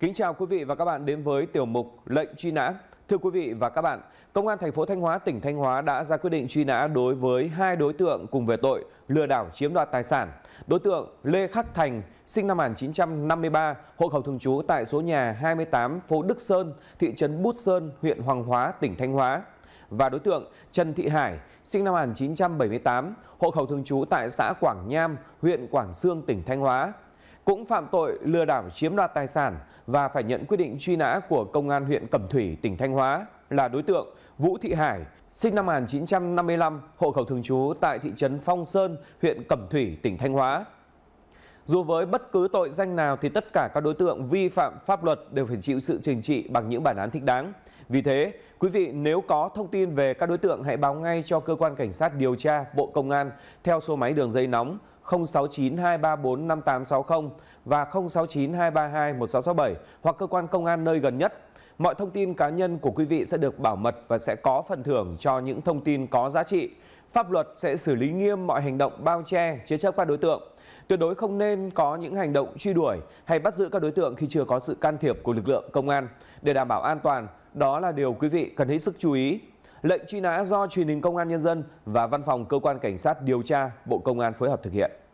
Kính chào quý vị và các bạn đến với tiểu mục lệnh truy nã. Thưa quý vị và các bạn, Công an thành phố Thanh Hóa, tỉnh Thanh Hóa đã ra quyết định truy nã đối với hai đối tượng cùng về tội lừa đảo chiếm đoạt tài sản. Đối tượng Lê Khắc Thành, sinh năm 1953, hộ khẩu thường trú tại số nhà 28 phố Đức Sơn, thị trấn Bút Sơn, huyện Hoàng Hóa, tỉnh Thanh Hóa. Và đối tượng Trần Thị Hải, sinh năm 1978, hộ khẩu thường trú tại xã Quảng Nham, huyện Quảng Sương, tỉnh Thanh Hóa cũng phạm tội lừa đảo chiếm đoạt tài sản và phải nhận quyết định truy nã của công an huyện cẩm thủy tỉnh thanh hóa là đối tượng vũ thị hải sinh năm 1955 hộ khẩu thường trú tại thị trấn phong sơn huyện cẩm thủy tỉnh thanh hóa dù với bất cứ tội danh nào thì tất cả các đối tượng vi phạm pháp luật đều phải chịu sự trừng trị bằng những bản án thích đáng. Vì thế, quý vị nếu có thông tin về các đối tượng hãy báo ngay cho cơ quan cảnh sát điều tra Bộ Công an theo số máy đường dây nóng sáu chín hai ba bốn năm 069 sáu 5860 và sáu chín hai hai ba một sáu 232 bảy hoặc cơ quan công an nơi gần nhất. Mọi thông tin cá nhân của quý vị sẽ được bảo mật và sẽ có phần thưởng cho những thông tin có giá trị. Pháp luật sẽ xử lý nghiêm mọi hành động bao che, chế chấp các đối tượng. Tuyệt đối không nên có những hành động truy đuổi hay bắt giữ các đối tượng khi chưa có sự can thiệp của lực lượng công an. Để đảm bảo an toàn, đó là điều quý vị cần hết sức chú ý lệnh truy nã do truyền hình công an nhân dân và văn phòng cơ quan cảnh sát điều tra bộ công an phối hợp thực hiện